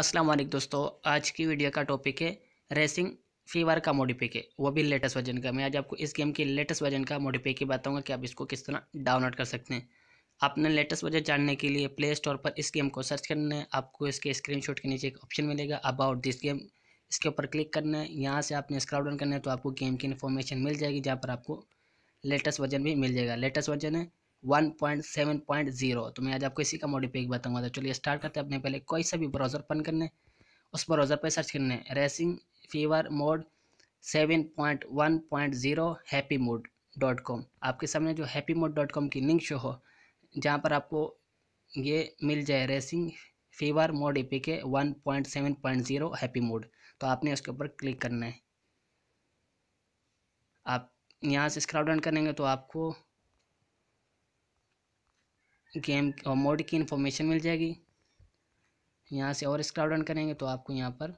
अस्सलाम वालेकुम दोस्तों आज की वीडियो का टॉपिक है रेसिंग फीवर का मॉडिफिक है वो भी लेटेस्ट वर्जन का मैं आज आपको इस गेम की लेटेस्ट वर्जन का मॉडिफिक ही बताऊंगा कि आप इसको किस तरह डाउनलोड कर सकते हैं आपने लेटेस्ट वर्जन जानने के लिए प्ले स्टोर पर इस गेम को सर्च करना है आपको इसके शॉट के नीचे एक ऑप्शन मिलेगा अबाउट दिस गेम इसके ऊपर क्लिक करना है यहाँ से आपने स्क्रॉल डाउन करना है तो आपको गेम की इन्फॉर्मेशन मिल जाएगी जहाँ पर आपको लेटेस्ट वर्जन भी मिल जाएगा लेटेस्ट वर्जन है one point seven point zero तो मैं आज आपको इसी का मॉडिफाई बताऊंगा तो चलिए स्टार्ट करते हैं अपने पहले कोई सा भी ब्राउज़र ओपन करने उस ब्राउज़र पर सर्च करने racing fever mod seven point one point zero happy mod dot com आपके सामने जो हैप्पी मोड डॉट कॉम की लिंक शो हो जहाँ पर आपको ये मिल जाए racing fever mod A P K one point seven point zero happy mod तो आपने उसके ऊपर क्लिक करना है आप यहाँ से स्क्रॉल डाउन करेंगे तो आपको गेम और मोड की इन्फॉर्मेशन मिल जाएगी यहाँ से और स्क्रॉल डाउन करेंगे तो आपको यहाँ पर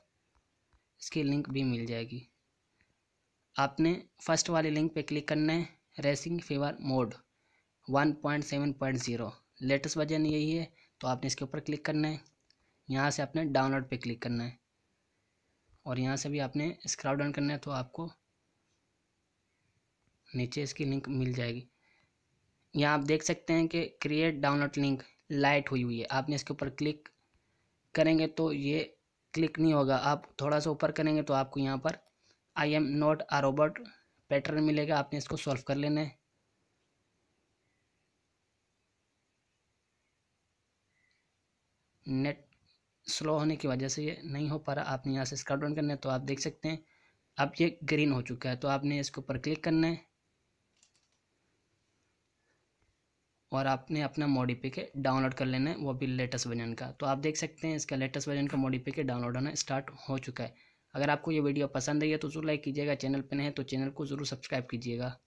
इसकी लिंक भी मिल जाएगी आपने फर्स्ट वाले लिंक पे क्लिक करना है racing fever mod one point seven point zero latest version यही है तो आपने इसके ऊपर क्लिक करना है यहाँ से आपने डाउनलोड पे क्लिक करना है और यहाँ से भी आपने स्क्रॉल डाउन करना है तो आपको नीचे इसकी लिंक मिल जाएगी यहाँ आप देख सकते हैं कि क्रिएट डाउनलोड लिंक लाइट हुई हुई है आपने इसके ऊपर क्लिक करेंगे तो ये क्लिक नहीं होगा आप थोड़ा सा ऊपर करेंगे तो आपको यहाँ पर I am not a robot pattern मिलेगा आपने इसको सॉल्व कर लेना है नेट स्लो होने की वजह से ये नहीं हो पा रहा आपने यहाँ से स्क्रॉल डाउन करना है तो आप देख सकते हैं अब ये ग्रीन हो चुका है तो आपने इसके ऊपर क्लिक करना है और आपने अपना मोडी के डाउनलोड कर लेना है वो भी लेटेस्ट वर्जन का तो आप देख सकते हैं इसका लेटेस्ट वर्जन का मोडी के डाउनलोड होना स्टार्ट हो चुका है अगर आपको ये वीडियो पसंद आई है तो जरूर लाइक कीजिएगा चैनल पर नहीं है तो चैनल को ज़रूर सब्सक्राइब कीजिएगा